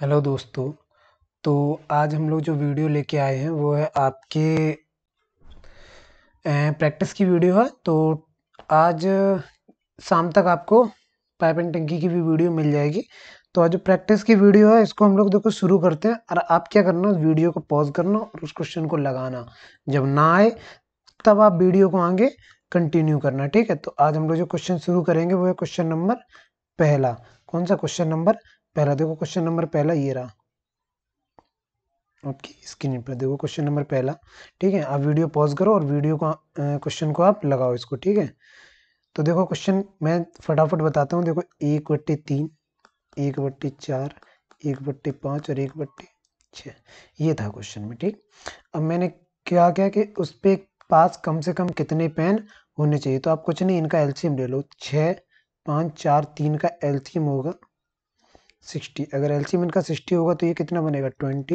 hello दोस्तों तो आज हम लोग जो वीडियो लेके आए हैं वो है आपके प्रैक्टिस की वीडियो है तो आज शाम तक आपको पाइप एंड टंकी की भी वीडियो मिल जाएगी तो आज जो प्रैक्टिस की वीडियो है इसको हम लोग देखो शुरू करते हैं और आप क्या करना वीडियो को पॉज करना और उस क्वेश्चन को लगाना जब ना आए तब आप वीडियो को आगे कंटिन्यू करना ठीक है तो आज हम लोग जो क्वेश्चन शुरू करेंगे वो है क्वेश्चन नंबर पहला कौन सा क्वेश्चन नंबर पहला देखो क्वेश्चन नंबर पहला ये रहा आपकी स्क्रीन पर देखो क्वेश्चन नंबर पहला ठीक है आप वीडियो पॉज करो और वीडियो को क्वेश्चन को आप लगाओ इसको ठीक है तो देखो क्वेश्चन मैं फटाफट बताता हूँ देखो एक बट्टे तीन एक बट्टे चार एक बट्टे पाँच और एक बट्टे छः ये था क्वेश्चन में ठीक अब मैंने क्या क्या कि उस पर पास कम से कम कितने पेन होने चाहिए तो आप कुछ नहीं इनका एल्शियम ले लो छः पाँच चार तीन का एल्थियम होगा सिक्सटी अगर एल सी इनका सिक्सटी होगा तो ये कितना बनेगा ट्वेंटी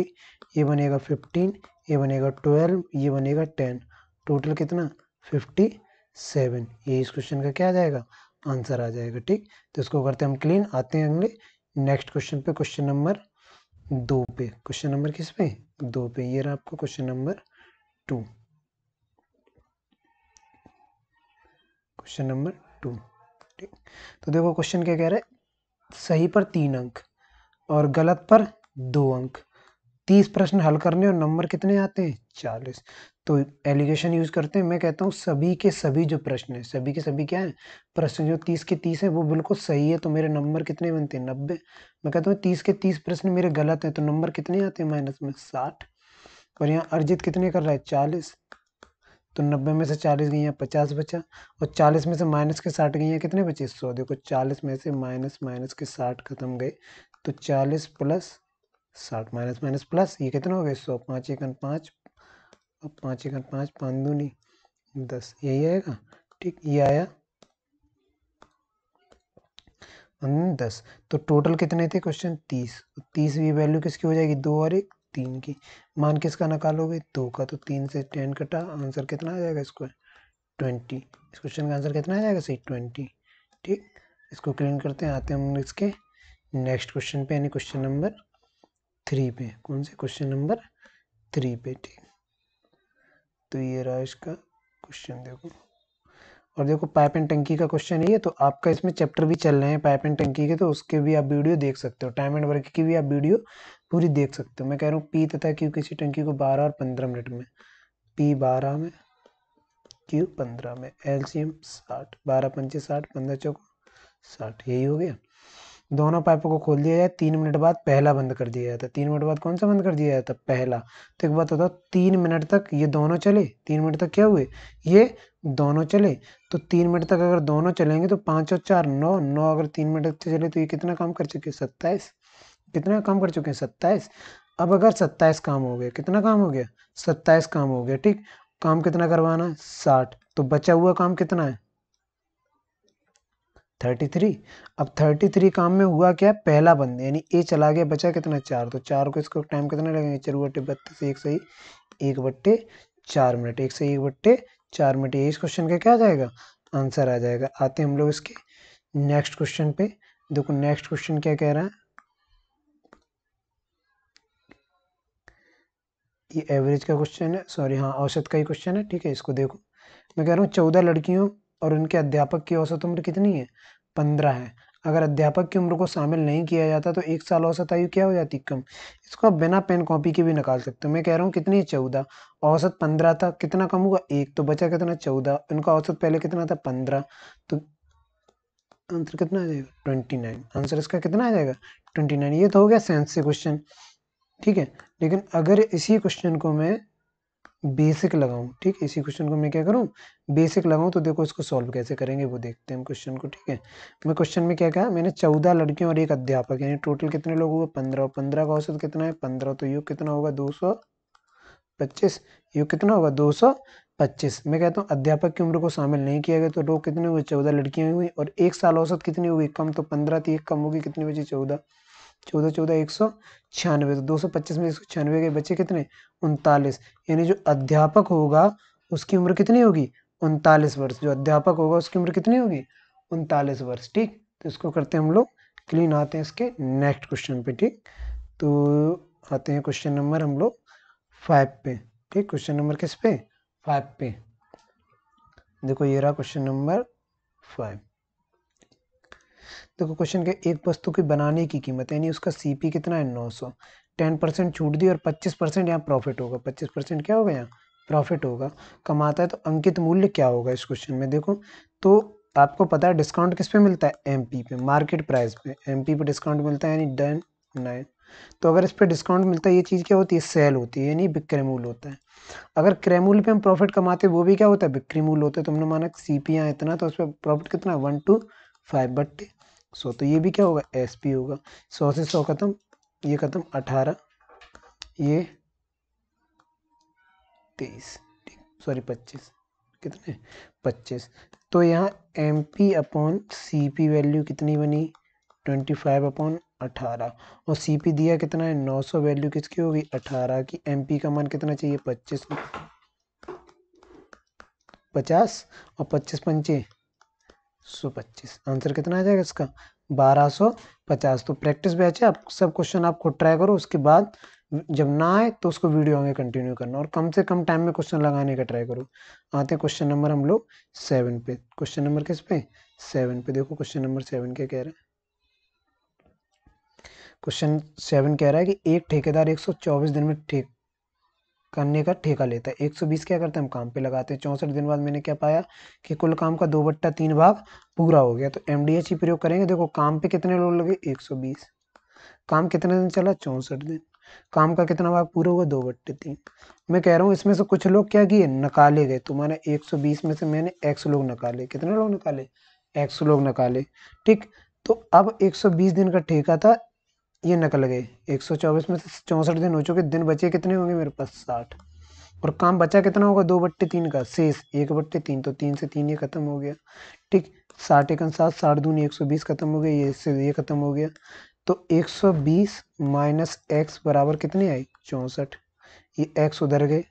ये बनेगा फिफ्टीन ये बनेगा ट्वेल्व ये बनेगा टेन टोटल कितना फिफ्टी सेवन ये इस क्वेश्चन का क्या आ जाएगा आंसर आ जाएगा ठीक तो इसको करते हैं हम क्लीन आते हैं अगले नेक्स्ट क्वेश्चन पे क्वेश्चन नंबर दो पे क्वेश्चन नंबर किस पे दो पे ये रहा आपको question number two question number two ठीक तो देखो क्वेश्चन क्या कह रहा है सही पर तीन अंक और गलत पर दो अंक तीस प्रश्न हल करने और नंबर कितने आते हैं चालीस तो एलिगेशन यूज़ करते हैं मैं कहता हूँ सभी के सभी जो प्रश्न है सभी के सभी क्या है प्रश्न जो तीस के तीस है वो बिल्कुल सही है तो मेरे नंबर कितने बनते हैं नब्बे मैं कहता हूँ तीस के तीस प्रश्न मेरे गलत हैं तो नंबर कितने आते हैं माइनस में साठ और यहाँ अर्जित कितने कर रहा है चालीस तो नब्बे में से चालीस गई हैं पचास बचा और चालीस में से माइनस के साठ गई हैं कितने बचे सौ देखो चालीस में से माइनस माइनस के साठ खत्म गए तो चालीस प्लस साठ माइनस माइनस प्लस ये कितना हो गया सौ पाँच एकन पाँच और पाँच एकन पाँच पाँच दूनी दस यही आएगा ठीक ये आया हम्म, दस तो टोटल कितने थे क्वेश्चन तीस तो तीस की वैल्यू किसकी हो जाएगी दो और एक तीन की मान किसका निकालोगे दो का तो तीन से टेन कटा आंसर कितना आ जाएगा इसको ट्वेंटी इस क्वेश्चन का आंसर कितना आ जाएगा सही ट्वेंटी ठीक इसको क्लीन करते हैं आते हैं हम इसके नेक्स्ट क्वेश्चन पे यानी क्वेश्चन नंबर थ्री पे कौन से क्वेश्चन नंबर थ्री पे ठीक तो ये रहा इसका क्वेश्चन देखो और देखो पाइप एंड टंकी का क्वेश्चन है तो आपका इसमें चैप्टर भी चल रहे हैं पाइप एंड टंकी के तो उसके भी आप वीडियो देख सकते हो टाइम एंड वर्क की भी आप वीडियो पूरी देख सकते हो मैं कह रहा हूँ पी तथा क्यू किसी टंकी को 12 और 15 मिनट में पी 12 में क्यू 15 में एलसीएम 60 बारह पंचे साठ पंद्रह चौको साठ यही हो गया दोनों पाइपों को खोल दिया जाए तीन मिनट बाद पहला बंद कर दिया जाता तीन मिनट बाद कौन सा बंद कर दिया जाता पहला तो एक बात बताओ तीन मिनट तक ये दोनों चले तीन मिनट तक क्या हुए ये दोनों चले तो तीन मिनट तक अगर दोनों चलेंगे तो पाँच और चार नौ नौ अगर तीन मिनट तक चले तो ये कितना काम कर चुके सत्ताईस कितना काम कर चुके हैं सत्ताईस अब अगर सत्ताईस काम हो गया कितना काम हो गया सत्ताईस काम हो गया ठीक काम कितना करवाना है साठ तो बचा हुआ काम कितना है थर्टी थ्री अब थर्टी थ्री काम में हुआ क्या पहला बंद यानी ए चला गया बचा कितना चार तो चार को इसको टाइम कितना लगेंगे चार बट्टे बत्तीस एक सही एक बट्टे चार मिनट एक से एक बट्टे चार मिनट ये इस क्वेश्चन का क्या आ जाएगा आंसर आ जाएगा आते हम लोग इसके नेक्स्ट क्वेश्चन पे देखो नेक्स्ट क्वेश्चन क्या कह रहा है ये एवरेज का क्वेश्चन है सॉरी हाँ औसत का ही क्वेश्चन है ठीक है इसको देखो मैं कह रहा हूँ चौदह लड़कियों और उनके अध्यापक की औसत उम्र कितनी है पंद्रह है अगर अध्यापक की उम्र को शामिल नहीं किया जाता तो एक साल औसत आयु क्या हो जाती कम इसको आप बिना पेन कॉपी के भी निकाल सकते हो मैं कह रहा हूँ कितनी चौदह औसत पंद्रह था कितना कम हुआ एक तो बचा कितना चौदह उनका औसत पहले कितना था पंद्रह तो आंसर कितना आ जाएगा ट्वेंटी नाइन आंसर इसका कितना आ जाएगा ट्वेंटी नाइन ये तो हो गया साइंस से क्वेश्चन ठीक है लेकिन अगर इसी क्वेश्चन को मैं बेसिक लगाऊं ठीक है इसी क्वेश्चन को मैं क्या करूं बेसिक लगाऊं तो देखो इसको सॉल्व कैसे करेंगे वो देखते हैं हम क्वेश्चन को ठीक है मैं क्वेश्चन में क्या कहा मैंने चौदह लड़कियों और एक अध्यापक यानी टोटल कितने लोग हुए पंद्रह पंद्रह का औसत कितना है पंद्रह तो योग कितना होगा दो सौ पच्चीस योग कितना होगा दो सौ पच्चीस मैं कहता हूँ अध्यापक की उम्र को शामिल नहीं किया गया तो लोग कितने हुए चौदह लड़कियाँ हुई और एक साल औसत कितनी हुई कम तो पंद्रह थी एक कम होगी कितनी बची चौदह चौदह चौदह एक सौ छियानवे तो दो सौ पच्चीस में एक सौ छियानवे के बच्चे कितने उनतालीस यानी जो अध्यापक होगा उसकी उम्र कितनी होगी उनतालीस वर्ष जो अध्यापक होगा उसकी उम्र कितनी होगी उनतालीस वर्ष ठीक तो इसको करते हैं हम लोग क्लीन आते हैं इसके नेक्स्ट क्वेश्चन पे ठीक तो आते हैं क्वेश्चन नंबर हम लोग फाइव पे ठीक क्वेश्चन नंबर किस पे फाइव पे देखो ये रहा क्वेश्चन नंबर फाइव देखो क्वेश्चन के एक वस्तु की बनाने की कीमत यानी उसका सीपी कितना है नौ सौ टेन परसेंट छूट दी और पच्चीस परसेंट यहाँ प्रॉफिट होगा पच्चीस परसेंट क्या होगा यहाँ प्रॉफिट होगा कमाता है तो अंकित मूल्य क्या होगा इस क्वेश्चन में देखो तो आपको पता है डिस्काउंट किस पे मिलता है एम पे मार्केट प्राइस पे एम पे डिस्काउंट मिलता है यानी डन नाइन तो अगर इस पर डिस्काउंट मिलता है ये चीज़ क्या होती है सेल होती है यानी बिक्रय मूल्य होता है अगर क्रय मूल्य पे हम प्रॉफिट कमाते हैं वो भी क्या होता है बिक्री मूल्य होता है तो हमने माना सी पी यहाँ इतना तो उस पर प्रॉफिट कितना वन टू फाइव बट्टे सो तो ये भी क्या होगा एस पी होगा सौ से सौ खत्म ये खत्म अठारह ये तेईस सॉरी पच्चीस कितने पच्चीस तो यहाँ M P upon C P value कितनी बनी ट्वेंटी फाइव अपॉन अठारह और सी पी दिया कितना है नौ सौ वैल्यू किसकी होगी अठारह की एम पी का मान कितना चाहिए पच्चीस पचास और पच्चीस पंचे सौ पच्चीस आंसर कितना आ जाएगा इसका बारह सौ पचास तो प्रैक्टिस बैच है आप सब क्वेश्चन आप खुद ट्राई करो उसके बाद जब ना आए तो उसको वीडियो आगे कंटिन्यू करना और कम से कम टाइम में क्वेश्चन लगाने का ट्राई करो आते हैं क्वेश्चन नंबर हम लोग सेवन पे क्वेश्चन नंबर किस पे सेवन पे देखो क्वेश्चन नंबर सेवन क्या कह रहा है क्वेश्चन सेवन कह रहा है कि एक ठेकेदार 124 दिन में ठेक करने का ठेका लेता है 120 क्या करते हैं हम काम पे लगाते हैं चौंसठ दिन बाद मैंने क्या पाया कि कुल काम का दो बट्टा तीन भाग पूरा हो गया तो एम ही प्रयोग करेंगे देखो काम पे कितने लोग लगे 120 काम कितने दिन चला चौंसठ दिन काम का कितना भाग पूरा हुआ दो बट्टे तीन मैं कह रहा हूँ इसमें से कुछ लोग क्या किए निकाले गए तो तुम्हारे 120 में से मैंने एक्स लोग निकाले कितने लोग निकाले एक्स लोग निकाले ठीक तो अब 120 दिन का ठेका था ये निकल गए 124 में से तो चौंसठ दिन हो चुके दिन बचे कितने होंगे मेरे पास साठ और काम बचा कितना होगा दो बट्टे तीन का शेष एक बट्टे तीन तो तीन से तीन ये खत्म हो गया ठीक साठ एक साठ साठ दून एक सौ बीस खत्म हो गया ये से ये खत्म हो गया तो एक सौ बीस माइनस एक्स बराबर कितने आए चौंसठ ये एक्स उधर गए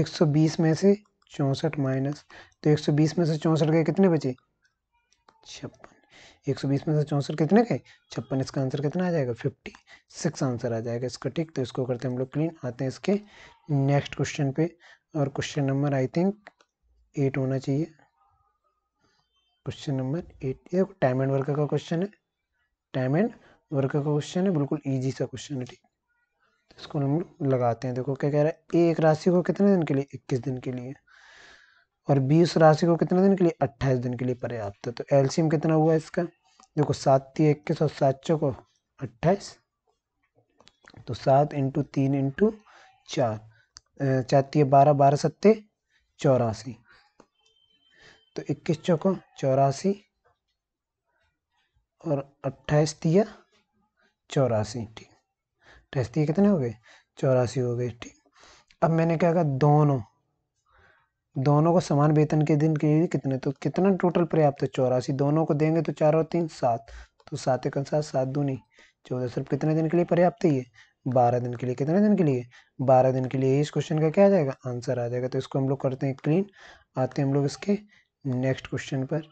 एक सौ बीस में से चौंसठ माइनस तो एक सौ बीस में से चौंसठ गए कितने बचे छप्पन एक सौ बीस में से चौंसठ कितने गए छप्पन इसका आंसर कितना आ जाएगा फिफ्टी सिक्स आंसर आ जाएगा इसका ठीक तो इसको करते हम लोग क्लीन आते हैं इसके नेक्स्ट क्वेश्चन पे और question number I think eight होना चाहिए क्वेश्चन नंबर एट ये टाइम एंड वर्क का क्वेश्चन है टाइम एंड वर्क का क्वेश्चन है बिल्कुल ईजी सा क्वेश्चन है ठीक तो इसको हम लोग लगाते हैं देखो क्या कह रहा है एक राशि को कितने दिन के लिए इक्कीस दिन के लिए और बी उस राशि को कितने दिन के लिए अट्ठाईस दिन के लिए पर्याप्त है तो एलसीएम कितना हुआ इसका देखो सात तीन इक्कीस और सात चौ को अट्ठाईस तो सात इंटू तीन इंटू चार चाहती है बारह बारह सत्ते चौरासी तो इक्कीस चौको चौरासी और अट्ठाईस तिया चौरासी ठीक अट्ठाईस तो तिया कितने हो गए चौरासी हो गए ठीक अब मैंने क्या कहा दोनों दोनों को समान वेतन के दिन के लिए कितने तो कितना टोटल पर्याप्त है चौरासी दोनों को देंगे तो चार और तीन सात तो सात एक सात सात दूनी चौदह सिर्फ कितने दिन के लिए पर्याप्त है ये बारह दिन के लिए कितने दिन के लिए बारह दिन के लिए इस क्वेश्चन का क्या आ जाएगा आंसर आ जाएगा तो इसको हम लोग करते हैं क्लीन आते हैं हम लोग इसके नेक्स्ट क्वेश्चन पर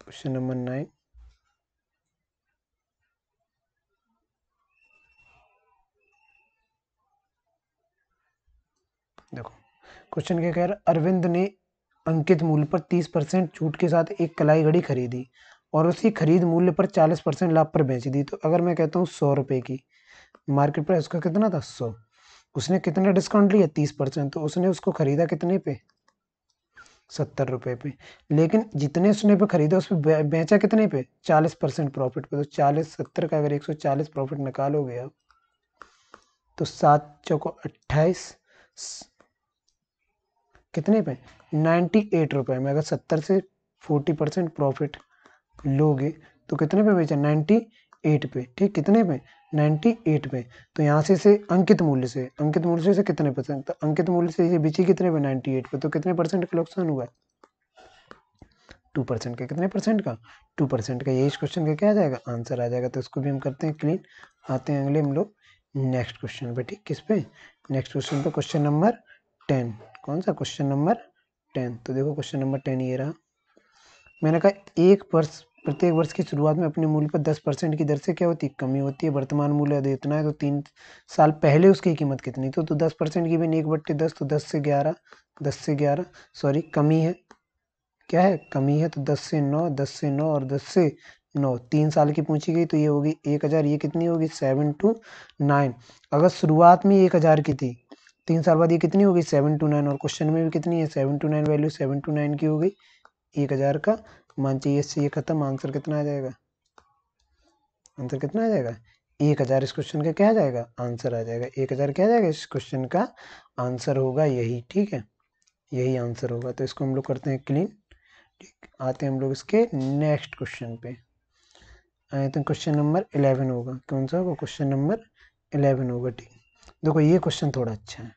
क्वेश्चन नंबर नाइन देखो क्वेश्चन क्या कह रहा है अरविंद ने अंकित मूल्य पर 30 परसेंट छूट के साथ एक कलाई घड़ी खरीदी और उसी खरीद मूल्य पर 40 परसेंट लाभ पर बेच दी तो अगर मैं कहता हूँ सौ रुपये की मार्केट प्राइस उसका कितना था सौ उसने कितना डिस्काउंट लिया तीस परसेंट तो उसने उसको खरीदा कितने पे सत्तर रुपये पे लेकिन जितने उसने पे खरीदा उस पर बेचा कितने पे चालीस परसेंट प्रॉफिट पे तो चालीस सत्तर का अगर एक सौ चालीस प्रॉफिट निकालोगे आप तो सात चौको अट्ठाईस कितने पे नाइन्टी एट रुपये में अगर सत्तर से फोर्टी परसेंट प्रॉफिट लोगे तो कितने पे बेचा नाइन्टी एट पे ठीक कितने पे नाइन्टी एट पे तो यहाँ से से अंकित मूल्य से अंकित मूल्य से कितने परसेंट तो अंकित मूल्य से ये बेची कितने पे नाइन्टी एट पे तो कितने परसेंट का नुकसान हुआ टू परसेंट का कितने परसेंट का टू परसेंट का ये इस क्वेश्चन का क्या आ जाएगा आंसर आ जाएगा तो इसको भी हम करते हैं क्लीन आते हैं अगले हम लोग नेक्स्ट क्वेश्चन पे ठीक किस पे नेक्स्ट क्वेश्चन पे क्वेश्चन नंबर टेन कौन सा क्वेश्चन नंबर टेन तो देखो क्वेश्चन नंबर टेन ये रहा मैंने कहा एक वर्ष प्रत्येक वर्ष की शुरुआत में अपने मूल्य पर दस परसेंट की दर से क्या होती कमी होती है वर्तमान मूल्य यदि इतना है तो तीन साल पहले उसकी कीमत कितनी तो, तो दस परसेंट की भी नहीं एक बट्टे दस तो दस से ग्यारह दस से ग्यारह सॉरी कमी है क्या है कमी है तो दस से नौ दस से नौ और दस से नौ तीन साल की पूछी गई तो ये होगी एक ये कितनी होगी सेवन टू नाइन अगर शुरुआत में एक की थी तीन साल बाद ये कितनी हो गई सेवन टू नाइन और क्वेश्चन में भी कितनी है seven two nine value seven two nine की हो गई एक हज़ार का मान चाहिए इससे ये खत्म आंसर कितना आ जाएगा आंसर कितना आ जाएगा एक हज़ार इस क्वेश्चन का क्या आ जाएगा आंसर आ जाएगा एक हज़ार क्या आ जाएगा इस क्वेश्चन का आंसर होगा यही ठीक है यही आंसर होगा तो इसको हम लोग करते हैं क्लीन ठीक आते हैं हम लोग इसके नेक्स्ट क्वेश्चन पे आए तो क्वेश्चन नंबर इलेवन होगा कौन सा होगा क्वेश्चन नंबर इलेवन होगा ठीक देखो ये क्वेश्चन थोड़ा अच्छा है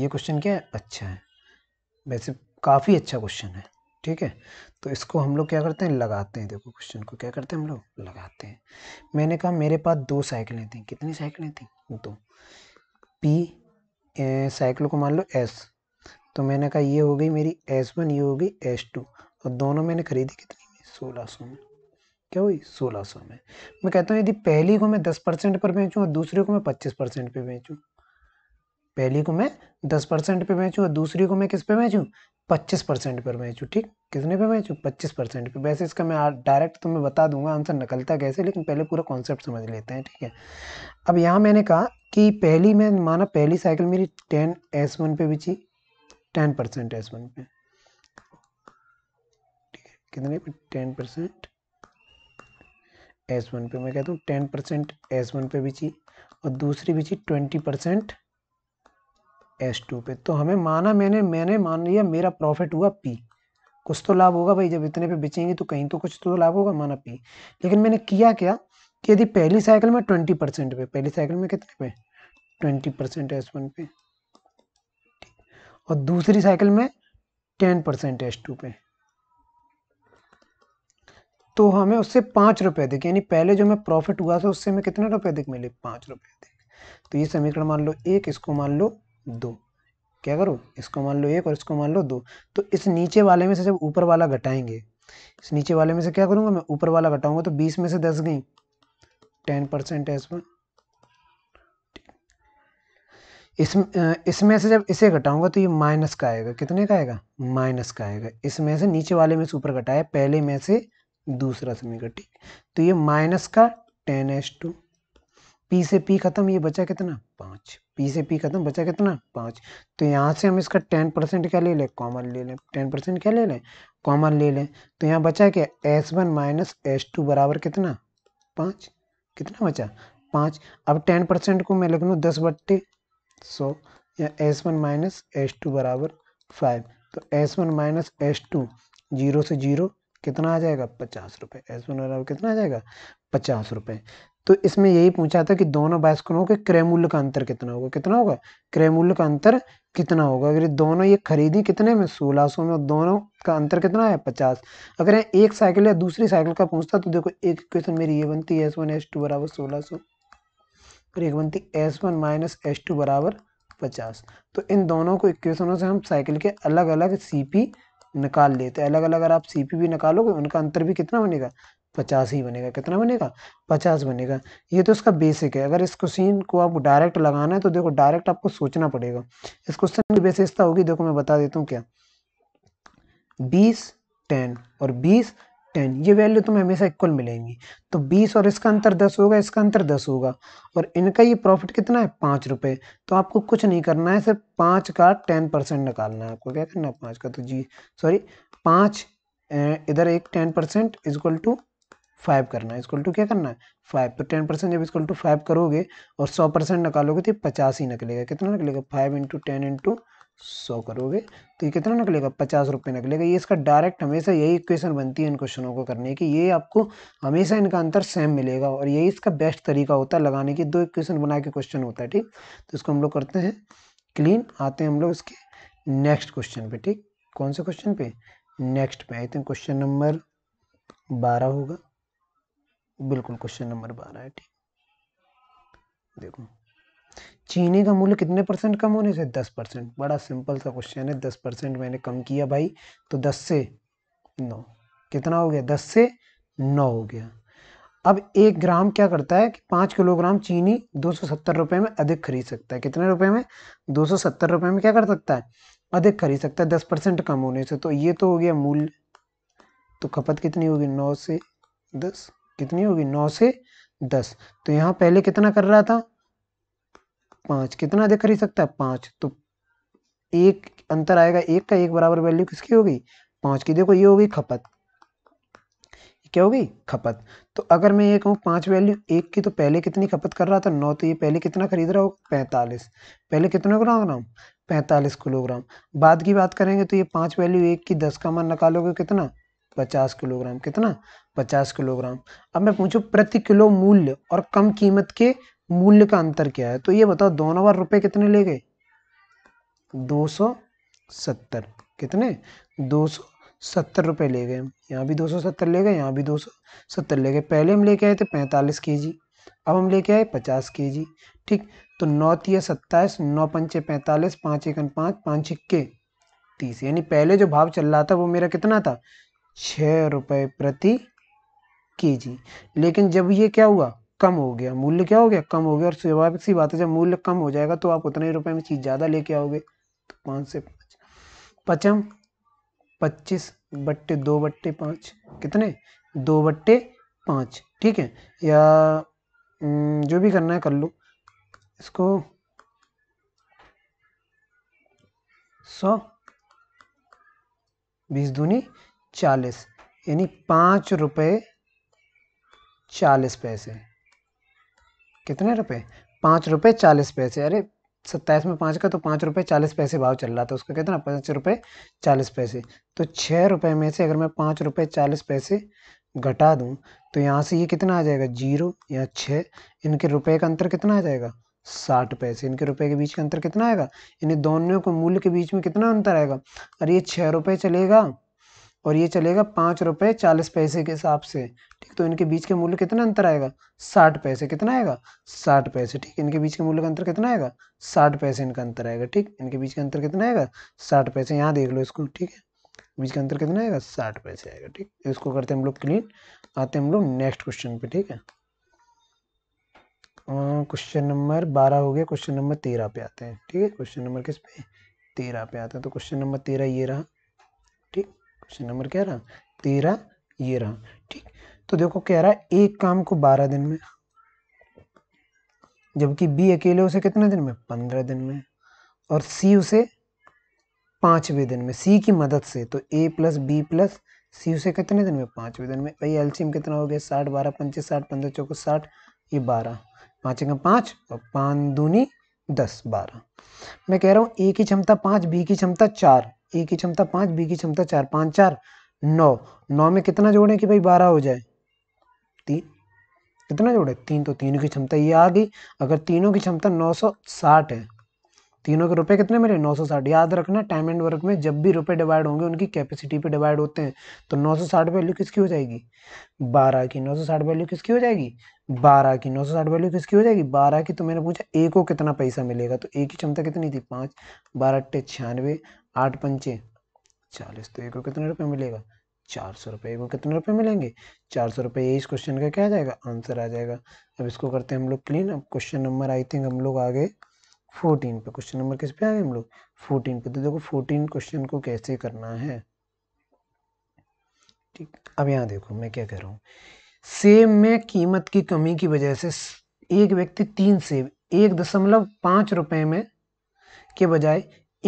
ये क्वेश्चन क्या है अच्छा है वैसे काफ़ी अच्छा क्वेश्चन है ठीक है तो इसको हम लोग क्या करते हैं लगाते हैं देखो क्वेश्चन को क्या करते हैं हम लोग लगाते हैं मैंने कहा मेरे पास दो साइकिलें थी कितनी साइकिलें थी दो पी साइकिल को मान लो एस तो मैंने कहा ये हो गई मेरी एस वन ये हो गई एस टू और दोनों मैंने खरीदी कितनी में सोलह सौ में क्या हुई 1600 में मैं कहता हूँ यदि पहली को मैं 10 परसेंट पर बेचूँ और दूसरे को मैं 25 परसेंट पे बेचूँ पहली को मैं 10 परसेंट पे बेचूँ और दूसरी को मैं किस पे बेचूँ 25 परसेंट पर बेचूँ ठीक कितने पे बेचूँ 25 परसेंट पे वैसे इसका मैं डायरेक्ट तुम्हें तो बता दूंगा आंसर निकलता कैसे लेकिन पहले पूरा कॉन्सेप्ट समझ लेते हैं ठीक है अब यहाँ मैंने कहा कि पहली मैं माना पहली साइकिल मेरी टेन एस वन पे बिची टेन परसेंट एस वन पे ठीक है कितने पे टेन परसेंट एस वन पे मैं कहता हूँ टेन परसेंट एस वन पे बिची और दूसरी बिची ट्वेंटी परसेंट एस टू पे तो हमें माना मैंने मैंने मान लिया मेरा प्रॉफिट हुआ पी कुछ तो लाभ होगा भाई जब इतने पे बेचेंगे तो कहीं तो कुछ तो लाभ होगा माना पी लेकिन मैंने किया क्या कि यदि पहली साइकिल में ट्वेंटी परसेंट पे पहली साइकिल में कितने पे ट्वेंटी परसेंट एस वन पे और दूसरी साइकिल में टेन परसेंट एस टू पे तो हमें उससे पाँच रुपये अधिक यानी पहले जो हमें प्रॉफिट हुआ था उससे हमें कितने रुपए अधिक मिले पाँच रुपए अधिक तो ये समीकरण मान लो एक इसको मान लो दो क्या करो इसको मान लो एक और इसको मान लो दो तो इस नीचे वाले में से जब ऊपर वाला घटाएंगे इस नीचे वाले में से क्या करूँगा मैं ऊपर वाला घटाऊंगा तो बीस में से दस गई टेन परसेंट है इसमें इसमें इस से जब इसे घटाऊंगा तो ये माइनस का आएगा कितने का आएगा माइनस का आएगा इसमें से नीचे वाले में से ऊपर घटाया पहले में से दूसरा समीकरण ठीक तो ये माइनस का टेन एस टू पी से पी खत्म ये बचा कितना पाँच पी से पी खत्म बचा कितना पाँच तो यहाँ से हम इसका टेन परसेंट क्या ले लें कॉमन ले लें टेन परसेंट क्या ले लें कॉमन ले लें तो यहाँ बचा क्या S one minus S two बराबर कितना पाँच कितना बचा पाँच अब टेन परसेंट को मैं लिख लूँ दस बट्टे सौ या S one minus S two बराबर फाइव तो S one minus S two zero से जीरो कितना आ जाएगा पचास रुपये एस वन बराबर कितना आ जाएगा पचास रुपये तो इसमें यही पूछा था कि दोनों बाइस्करों के क्रय मूल्य का अंतर कितना होगा कितना होगा क्रय मूल्य का अंतर कितना होगा अगर दोनों ये खरीदी कितने में सोलह सौ में दोनों का अंतर कितना है पचास अगर एक साइकिल या दूसरी साइकिल का पूछता तो देखो एक क्वेश्चन मेरी ये बनती है एस वन एस टू बराबर सोलह सौ और एक बनती है S one minus S two बराबर पचास तो इन दोनों को इक्वेशनों से हम साइकिल के अलग अलग सी निकाल लेते अलग अलग अगर आप सी भी निकालोगे उनका अंतर भी कितना बनेगा पचास ही बनेगा कितना बनेगा पचास बनेगा ये तो इसका बेसिक है अगर इस क्वेश्चन को आप डायरेक्ट लगाना है तो देखो डायरेक्ट आपको सोचना पड़ेगा इस क्वेश्चन की विशेषता होगी देखो मैं बता देता हूँ क्या बीस टेन और बीस टेन ये वैल्यू तुम्हें हमेशा इक्वल मिलेंगी तो बीस और इसका अंतर दस होगा इसका अंतर दस होगा और इनका ये प्रॉफिट कितना है पाँच रुपये तो आपको कुछ नहीं करना है सिर्फ पाँच का टेन परसेंट निकालना है आपको क्या करना है पाँच का तो जी सॉरी पाँच इधर एक ten percent is equal to five करना है इजक्वल टू क्या करना है फाइव तो टेन परसेंट जब इजक्वल टू फाइव करोगे और सौ परसेंट निकालोगे तो पचास ही निकलेगा कितना निकलेगा फाइव इंटू टेन इंटू सौ करोगे तो ये कितना निकलेगा पचास रुपये निकलेगा ये इसका डायरेक्ट हमेशा यही इक्वेशन बनती है इन क्वेश्चनों को करने की ये आपको हमेशा इनका अंतर सेम मिलेगा और यही इसका बेस्ट तरीका होता है लगाने की दो इक्वेशन बना के क्वेश्चन होता है ठीक तो इसको हम लोग करते हैं क्लीन आते हैं हम लोग इसके नेक्स्ट क्वेश्चन पे ठीक कौन से क्वेश्चन पे नेक्स्ट पे आई थिंक क्वेश्चन नंबर बारह होगा बिल्कुल क्वेश्चन नंबर बारह है ठीक देखो चीनी का मूल्य कितने परसेंट कम होने से दस परसेंट बड़ा सिंपल सा क्वेश्चन है दस परसेंट मैंने कम किया भाई तो दस से नौ कितना हो गया दस से नौ हो गया अब एक ग्राम क्या करता है कि पाँच किलोग्राम चीनी दो सौ सत्तर रुपये में अधिक खरीद सकता है कितने रुपए में दो सौ सत्तर रुपये में क्या कर सकता है अधिक खरीद सकता है दस परसेंट कम होने से तो ये तो हो गया मूल्य तो खपत कितनी होगी नौ से दस कितनी होगी नौ से दस तो यहाँ पहले कितना कर रहा था पांच कितना अधिक ही सकता है पांच तो एक अंतर आएगा एक का एक बराबर वैल्यू किसकी होगी पांच की देखो ये होगी खपत क्या होगी खपत तो अगर मैं ये कहूँ पांच वैल्यू एक की तो पहले कितनी खपत कर रहा था नौ तो ये पहले कितना खरीद रहा होगा पैंतालीस पहले कितना किलोग्राम पैंतालीस किलोग्राम बाद की बात करेंगे तो ये पांच वैल्यू एक की दस का मान निकालोगे कितना पचास किलोग्राम कितना पचास किलोग्राम अब मैं पूछूँ प्रति किलो मूल्य और कम कीमत के मूल्य का अंतर क्या है तो ये बताओ दोनों बार रुपए कितने ले गए दो सौ सत्तर कितने दो सौ सत्तर रुपये ले गए यहाँ भी दो सौ सत्तर ले गए यहाँ भी दो सौ सत्तर ले गए पहले हम लेके आए थे पैंतालीस के जी अब हम लेके आए पचास के जी ठीक तो नौ तीय सत्ताईस नौ पंचे पैंतालीस पाँच एकन पाँच पाँच इक्के तीस यानी पहले जो भाव चल रहा था वो मेरा कितना था छः रुपये प्रति के जी लेकिन जब ये क्या हुआ कम हो गया मूल्य क्या हो गया कम हो गया और स्वाभाविक सी बात है जब मूल्य कम हो जाएगा तो आप उतने रुपए में चीज़ ज़्यादा लेके आओगे तो पाँच से पाँच पचम पच्चीस बट्टे दो बट्टे पाँच कितने दो बट्टे पाँच ठीक है या जो भी करना है कर लो इसको सौ बीस दूनी चालीस यानी पाँच रुपये चालीस पैसे कितने रुपए पाँच रुपये चालीस पैसे अरे सत्ताईस में पाँच का तो पाँच रुपये चालीस पैसे भाव चल रहा था उसका कितना पाँच रुपये चालीस पैसे तो छः रुपये में से अगर मैं पाँच रुपये चालीस पैसे घटा दूँ तो यहाँ से ये कितना आ जाएगा जीरो या छः इनके रुपये का अंतर कितना आ जाएगा साठ पैसे इनके रुपए के बीच का अंतर कितना आएगा इन्हें दोनों को मूल्य के बीच में कितना अंतर आएगा अरे ये छः रुपये चलेगा और ये चलेगा पाँच रुपये चालीस पैसे के हिसाब से ठीक तो इनके बीच के मूल्य कितना अंतर आएगा साठ पैसे कितना आएगा साठ पैसे ठीक इनके बीच के मूल्य का अंतर कितना आएगा साठ पैसे इनका अंतर आएगा ठीक इनके बीच का अंतर कितना आएगा साठ पैसे यहाँ देख लो इसको ठीक है बीच का अंतर कितना आएगा साठ पैसे आएगा ठीक इसको करते हम लोग क्लीन आते हम लोग नेक्स्ट क्वेश्चन पे ठीक है क्वेश्चन नंबर बारह हो गया क्वेश्चन नंबर तेरह पे आते हैं ठीक है क्वेश्चन नंबर किस पे तेरह पे आते हैं तो क्वेश्चन नंबर तेरह ये रहा ठीक क्वेश्चन नंबर कह रहा तेरह ये रहा ठीक तो देखो कह रहा है एक काम को बारह दिन में जबकि बी अकेले उसे कितने दिन में पंद्रह दिन में और सी उसे पाँचवें दिन में सी की मदद से तो A plus B plus C उसे कितने दिन में पाँचवें दिन में भाई एलसीएम कितना हो गया साठ बारह पंचे साठ पंद्रह चौको साठ ये बारह पाँच का पाँच और पाँच दूनी दस बारह मैं कह रहा हूँ ए की क्षमता पाँच बी की क्षमता चार ए की क्षमता पांच बी की क्षमता चार पांच चार नौ नौ में कितना जोड़े कि भाई बारह हो जाए तीन कितना जोड़े तीन तो तीनों की क्षमता ये आ गई अगर तीनों की क्षमता नौ सौ साठ है तीनों के रुपए कितने मेरे 960 याद रखना टाइम एंड वर्क में जब भी रुपए डिवाइड होंगे उनकी कैपेसिटी पे डिवाइड होते हैं तो 960 वैल्यू किसकी हो जाएगी 12 की 960 वैल्यू किसकी हो जाएगी 12 की 960 वैल्यू किसकी हो जाएगी 12 की तो मैंने पूछा ए को कितना पैसा मिलेगा तो ए की क्षमता कितनी थी पाँच बारह अट्ठे छियानवे आठ पंचे चालीस तो ए को कितने रुपये मिलेगा चार सौ रुपये को कितने रुपए मिलेंगे चार सौ रुपये ये इस क्वेश्चन का क्या आ जाएगा आंसर आ जाएगा अब इसको करते हैं हम लोग क्लीन अब क्वेश्चन नंबर आई थिंक हम लोग आगे फोर्टीन पे क्वेश्चन नंबर किस पे आ गए हम लोग फोर्टीन पे तो देखो फोर्टीन क्वेश्चन को कैसे करना है ठीक अब यहाँ देखो मैं क्या कह रहा हूँ सेब में कीमत की कमी की वजह से एक व्यक्ति तीन सेब एक दशमलव पाँच रुपये में के बजाय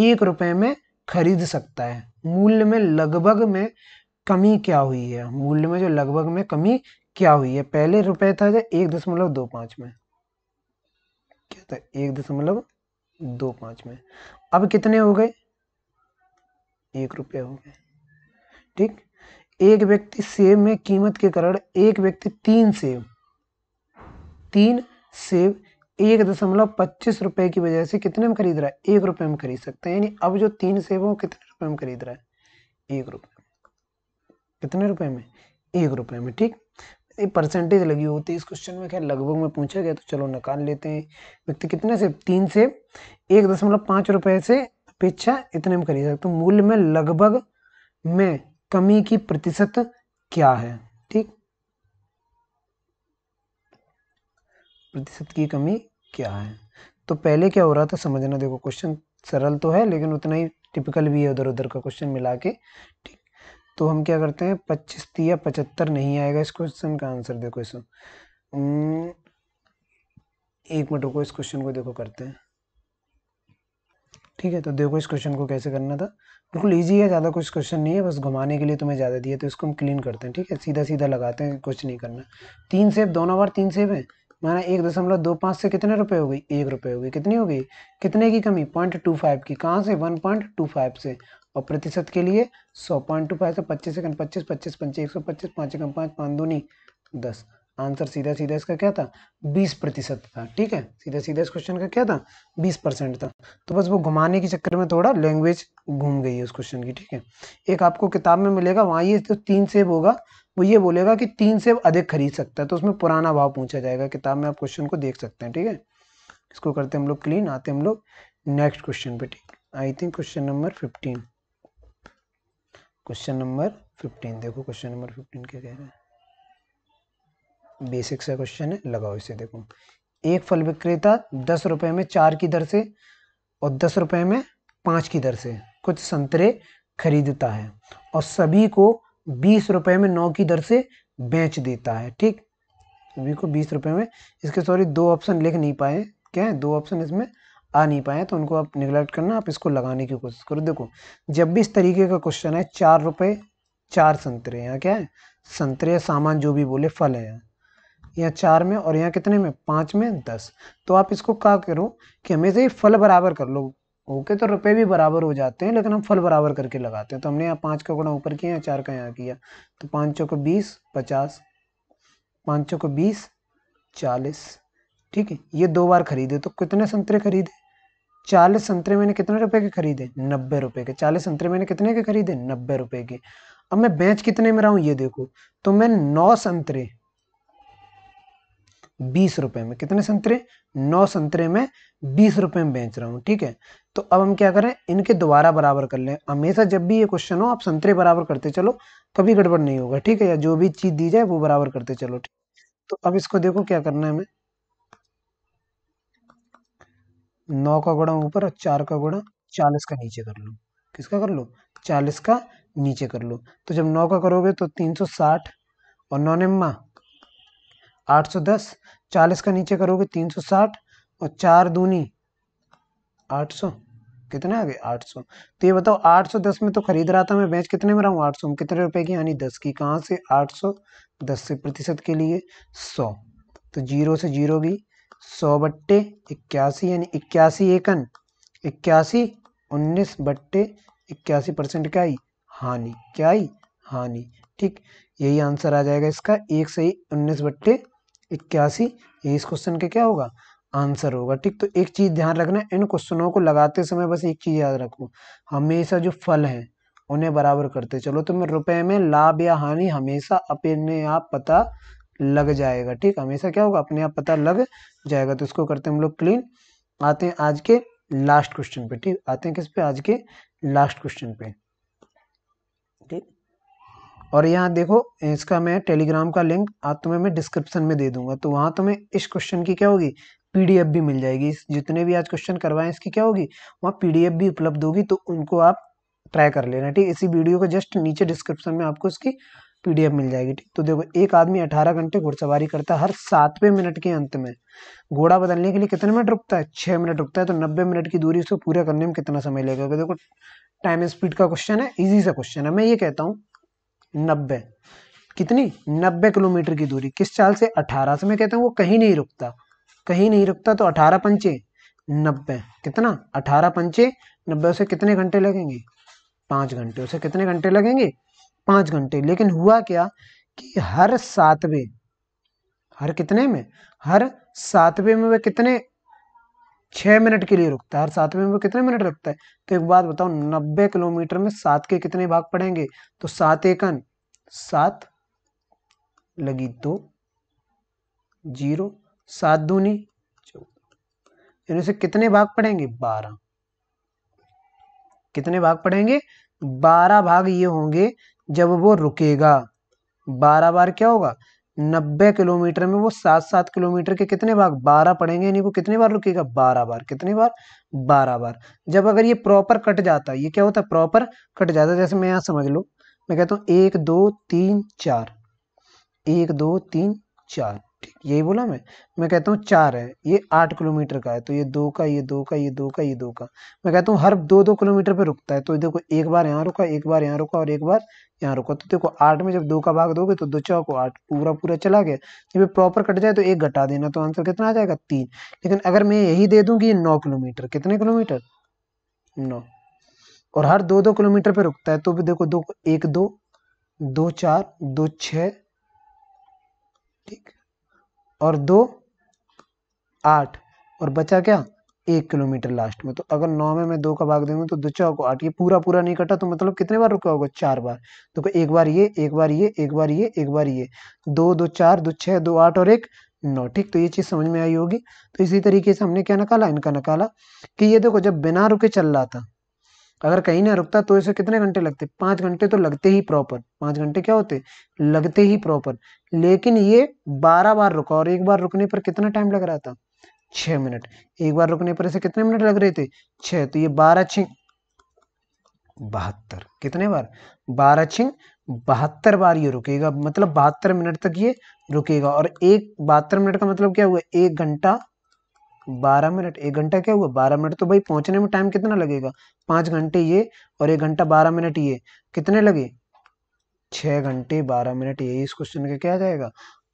एक रुपये में खरीद सकता है मूल्य में लगभग में कमी क्या हुई है मूल्य में जो लगभग में कमी क्या हुई है पहले रुपए था जो एक दशमलव दो पाँच में क्या था एक दशमलव दो पाँच में अब कितने हो गए एक रुपये हो गए ठीक एक व्यक्ति सेब में कीमत के कारण एक व्यक्ति तीन सेब तीन सेब एक दशमलव पच्चीस रुपए की वजह से कितने में खरीद रहा है एक रुपए में खरीद सकते हैं यानी अब जो तीन सेब हो कितने रुपए में खरीद रहा है एक रुपए कितने रुपए में एक रुपए में ठीक ये परसेंटेज लगी होती है इस क्वेश्चन में खैर लगभग में पूछा गया तो चलो निकाल लेते हैं व्यक्ति कितने से तीन से एक दशमलव पाँच रुपये से अपेक्षा इतने में खरीद सकते तो मूल्य में लगभग में कमी की प्रतिशत क्या है ठीक प्रतिशत की कमी क्या है तो पहले क्या हो रहा था समझना देखो क्वेश्चन सरल तो है लेकिन उतना ही टिपिकल भी है उधर उधर का क्वेश्चन मिला के ठीक तो हम क्या करते हैं पच्चीस या पचहत्तर नहीं आएगा इस क्वेश्चन का आंसर देखो इसमें हम्म, एक मिनट रुको इस क्वेश्चन को देखो करते हैं ठीक है तो देखो इस क्वेश्चन को कैसे करना था बिल्कुल ईजी है ज़्यादा कुछ क्वेश्चन नहीं है बस घुमाने के लिए तुम्हें ज़्यादा दिया तो इसको हम क्लीन करते हैं ठीक है सीधा सीधा लगाते हैं कुछ नहीं करना तीन सेब दोनों बार तीन सेब है माना एक दशमलव दो पाँच से कितने रुपए हो गई एक रुपए हो गई कितनी हो गई कितने की कमी पॉइंट टू फाइव की कहाँ से वन पॉइंट टू फाइव से और प्रतिशत के लिए सौ पॉइंट टू फाइव से पच्चीस सेकंड पच्चीस पच्चीस पंचे एक सौ पच्चीस पाँच एकम पाँच पाँच दूनी दस आंसर सीधा सीधा इसका क्या था बीस प्रतिशत था ठीक है सीधा सीधा इस क्वेश्चन का क्या था बीस परसेंट था तो बस वो घुमाने के चक्कर में थोड़ा लैंग्वेज घूम गई है उस क्वेश्चन की ठीक है एक आपको किताब में मिलेगा वहाँ ये जो तो तीन सेब होगा वो ये बोलेगा कि तीन सेब अधिक खरीद सकता है तो उसमें पुराना भाव पूछा जाएगा किताब में आप क्वेश्चन को देख सकते हैं ठीक है इसको करते हम लोग क्लीन आते हम लोग नेक्स्ट क्वेश्चन पे ठीक I think question number fifteen question number fifteen देखो क्वेश्चन नंबर फिफ्टीन क्या कह रहा है बेसिक सा क्वेश्चन है लगाओ इसे देखो एक फल विक्रेता दस रुपए में चार की दर से और दस रुपए में पांच की दर से कुछ संतरे खरीदता है और सभी को बीस रुपए में नौ की दर से बेच देता है ठीक सभी को बीस रुपए में इसके सॉरी दो ऑप्शन लिख नहीं पाए क्या है दो ऑप्शन इसमें आ नहीं पाए तो उनको आप निगलेक्ट करना आप इसको लगाने की कोशिश करो देखो जब भी इस तरीके का क्वेश्चन है चार रुपये चार संतरे यहाँ क्या है संतरे या सामान जो भी बोले फल है यहाँ यहाँ चार में और यहाँ कितने में पाँच में दस तो आप इसको क्या करो कि हमेशा ही फल बराबर कर लो ओके तो रुपए भी बराबर हो जाते हैं लेकिन हम फल बराबर करके लगाते हैं तो हमने यहाँ पाँच का गुणा ऊपर किया चार का यहाँ किया तो पाँच को बीस पचास पाँच को बीस चालीस ठीक है ये दो बार खरीदे तो कितने संतरे खरीदे चालीस संतरे मैंने कितने रुपए के खरीदे नब्बे रुपए के चालीस संतरे मैंने कितने के खरीदे नब्बे रुपए के अब मैं बेच कितने में रहा हूं ये देखो तो मैं नौ संतरे बीस रुपए में कितने संतरे नौ संतरे में बीस रुपए में बेच रहा हूं ठीक है तो अब हम क्या करें इनके दोबारा बराबर कर लें हमेशा जब भी ये क्वेश्चन हो आप संतरे बराबर करते चलो कभी गड़बड़ नहीं होगा ठीक है या जो भी चीज दी जाए वो बराबर करते चलो ठीक तो अब इसको देखो क्या करना है हमें नौ का गुणा ऊपर और चार का गुणा चालीस का नीचे कर लो किसका कर लो चालीस का नीचे कर लो तो जब नौ का करोगे तो तीन सौ साठ और नौ निम्मा आठ सौ दस चालीस का नीचे करोगे तीन सौ साठ और चार दूनी आठ सौ कितना आ गया आठ सौ तो ये बताओ आठ सौ दस में तो खरीद रहा था मैं बेच कितने में रहा हूँ आठ सौ में कितने रुपए की यानी दस की कहाँ से आठ सौ दस से प्रतिशत के लिए सौ तो जीरो से जीरो भी सौ बट्टे इक्यासी यानी इक्यासी एकन इक्यासी उन्नीस बट्टे इक्यासी परसेंट क्या आई हानि क्या आई हानि ठीक यही आंसर आ जाएगा इसका एक से उन्नीस बट्टे इक्यासी ये इस क्वेश्चन का क्या होगा आंसर होगा ठीक तो एक चीज ध्यान रखना इन क्वेश्चनों को लगाते समय बस एक चीज याद रखो हमेशा जो फल है उन्हें बराबर करते चलो तुम्हें तो मैं रुपए में लाभ या हानि हमेशा अपने आप पता लग जाएगा ठीक हमेशा क्या होगा अपने आप पता लग जाएगा तो इसको करते हैं हम लोग क्लीन आते हैं आज के लास्ट क्वेश्चन पे ठीक आते हैं किस पे आज के लास्ट क्वेश्चन पे ठीक और यहाँ देखो इसका मैं टेलीग्राम का लिंक आज तुम्हें मैं डिस्क्रिप्शन में दे दूंगा तो वहां तुम्हें इस क्वेश्चन की क्या होगी पीडीएफ भी मिल जाएगी जितने भी आज क्वेश्चन करवाए इसकी क्या होगी वहाँ पीडीएफ भी उपलब्ध होगी तो उनको आप ट्राई कर लेना ठीक इसी वीडियो को जस्ट नीचे डिस्क्रिप्शन में आपको इसकी पीडीएफ मिल जाएगी ठीक तो देखो एक आदमी अठारह घंटे घुड़सवारी करता है हर सातवें मिनट के अंत में घोड़ा बदलने के लिए कितने मिनट रुकता है छः मिनट रुकता है तो नब्बे मिनट की दूरी उसको पूरा करने में कितना समय लगेगा देखो टाइम स्पीड का क्वेश्चन है इजी सा क्वेश्चन है मैं ये कहता हूँ नब्बे कितनी नब्बे किलोमीटर की दूरी किस चाल से अठारह से मैं कहता हूँ वो कहीं नहीं रुकता कहीं नहीं रुकता तो अठारह पंचे नब्बे कितना अठारह पंचे नब्बे उसे कितने घंटे लगेंगे पाँच घंटे उसे कितने घंटे लगेंगे पांच घंटे लेकिन हुआ क्या कि हर सातवें हर कितने में हर सातवें में वह कितने छह मिनट के लिए रुकता है हर सातवें में वह कितने मिनट रुकता है तो एक बात बताओ नब्बे किलोमीटर में सात के कितने भाग पड़ेंगे तो सात एकन सात लगी दो जीरो सात दूनी चौदह इनमें से कितने भाग पड़ेंगे बारह कितने भाग पड़ेंगे बारह भाग ये होंगे जब वो रुकेगा बारह बार क्या होगा नब्बे किलोमीटर में वो सात सात किलोमीटर के कितने भाग बारह पड़ेंगे यानी वो कितनी बार रुकेगा बारह बार कितने बार बारह बार जब अगर ये प्रॉपर कट जाता है ये क्या होता है प्रॉपर कट जाता है जैसे मैं यहाँ समझ लो मैं कहता हूँ एक दो तीन चार एक दो तीन चार यही बोला मैं मैं कहता हूँ चार है ये आठ किलोमीटर का है तो ये दो का ये दो का ये दो का ये दो का मैं कहता हूँ हर दो दो किलोमीटर पे रुकता है तो देखो एक बार यहाँ रुका एक बार यहाँ रुका और एक बार यहाँ रुका तो देखो आठ में जब दो का भाग दोगे तो दो चौक आठ पूरा पूरा चला गया जब ये प्रॉपर कट जाए तो एक घटा देना तो आंसर कितना आ जाएगा तीन लेकिन अगर मैं यही दे दूँ कि ये नौ किलोमीटर कितने किलोमीटर नौ और हर दो दो किलोमीटर पे रुकता है तो भी देखो दो एक दो दो चार दो छ ठीक है और दो आठ और बचा क्या एक किलोमीटर लास्ट में तो अगर नौ में मैं दो का भाग देंगे तो दो चौको आठ ये पूरा पूरा नहीं कटा तो मतलब कितने बार रुका होगा चार बार तो एक बार ये एक बार ये एक बार ये एक बार ये दो दो चार दो छः दो आठ और एक नौ ठीक तो ये चीज़ समझ में आई होगी तो इसी तरीके से हमने क्या निकाला इनका निकाला कि ये देखो जब बिना रुके चल रहा था अगर कहीं ना रुकता तो इसे कितने घंटे लगते पांच घंटे तो लगते ही प्रॉपर पांच घंटे क्या होते लगते ही प्रॉपर लेकिन ये बारह बार रुका और एक बार रुकने पर कितना टाइम लग रहा था छह मिनट एक बार रुकने पर इसे कितने मिनट लग रहे थे छह तो ये बारह छिंग बहत्तर कितने बार बारह छिंग बहत्तर बार ये रुकेगा मतलब बहत्तर मिनट तक ये रुकेगा और एक बहत्तर मिनट का मतलब क्या हुआ एक घंटा बारह मिनट एक घंटा क्या हुआ बारह मिनट तो भाई पहुंचने में टाइम कितना लगेगा पांच घंटे ये और एक घंटा बारह मिनट ये कितने लगे छह घंटे बारह मिनट ये इस क्वेश्चन का क्या आ जाएगा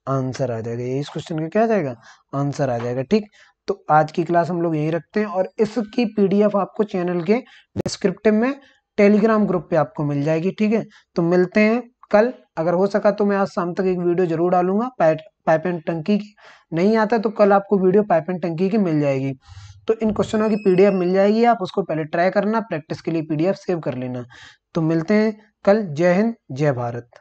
आंसर आ जाएगा ये इस क्वेश्चन का क्या आ जाएगा आंसर आ जाएगा ठीक तो आज की क्लास हम लोग यही रखते हैं और इसकी पीडीएफ आपको चैनल के डिस्क्रिप्टिव में टेलीग्राम ग्रुप पे आपको मिल जाएगी ठीक है तो मिलते हैं कल अगर हो सका तो मैं आज शाम तक एक वीडियो जरूर डालूंगा पैट पाइप एंड टंकी की नहीं आता तो कल आपको वीडियो पाइप एंड टंकी की मिल जाएगी तो इन क्वेश्चनों की पीडीएफ मिल जाएगी आप उसको पहले ट्राई करना प्रैक्टिस के लिए पीडीएफ सेव कर लेना तो मिलते हैं कल जय हिंद जय भारत